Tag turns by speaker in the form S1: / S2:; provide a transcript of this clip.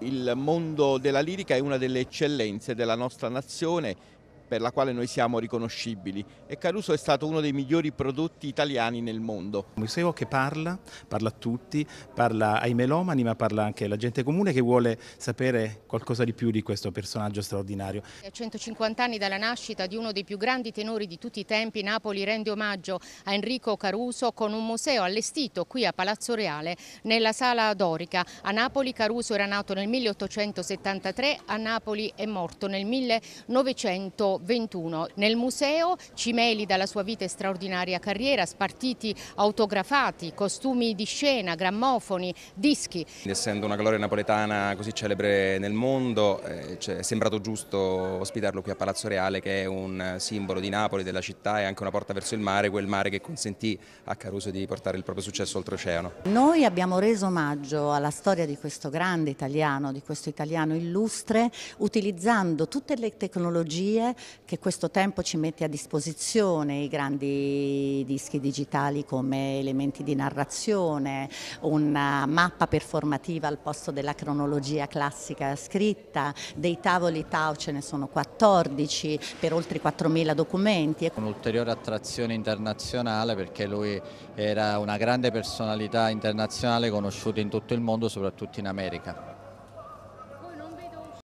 S1: Il mondo della lirica è una delle eccellenze della nostra nazione per la quale noi siamo riconoscibili e Caruso è stato uno dei migliori prodotti italiani nel mondo.
S2: Un museo che parla, parla a tutti, parla ai melomani ma parla anche alla gente comune che vuole sapere qualcosa di più di questo personaggio straordinario.
S3: A 150 anni dalla nascita di uno dei più grandi tenori di tutti i tempi, Napoli rende omaggio a Enrico Caruso con un museo allestito qui a Palazzo Reale nella Sala Dorica. A Napoli Caruso era nato nel 1873, a Napoli è morto nel 1900 secolo Nel museo cimeli dalla sua vita e straordinaria carriera, spartiti autografati, costumi di scena, grammofoni, dischi.
S1: Essendo una gloria napoletana così celebre nel mondo, eh, cioè, è sembrato giusto ospitarlo qui a Palazzo Reale che è un simbolo di Napoli, della città e anche una porta verso il mare, quel mare che consentì a Caruso di portare il proprio successo oltreoceano.
S4: Noi abbiamo reso omaggio alla storia di questo grande italiano, di questo italiano illustre, utilizzando tutte le tecnologie che questo tempo ci mette a disposizione i grandi dischi digitali come elementi di narrazione, una mappa performativa al posto della cronologia classica scritta, dei tavoli TAO ce ne sono 14 per oltre 4.000 documenti. Un'ulteriore attrazione internazionale perché lui era una grande personalità internazionale conosciuta in tutto il mondo, soprattutto in America.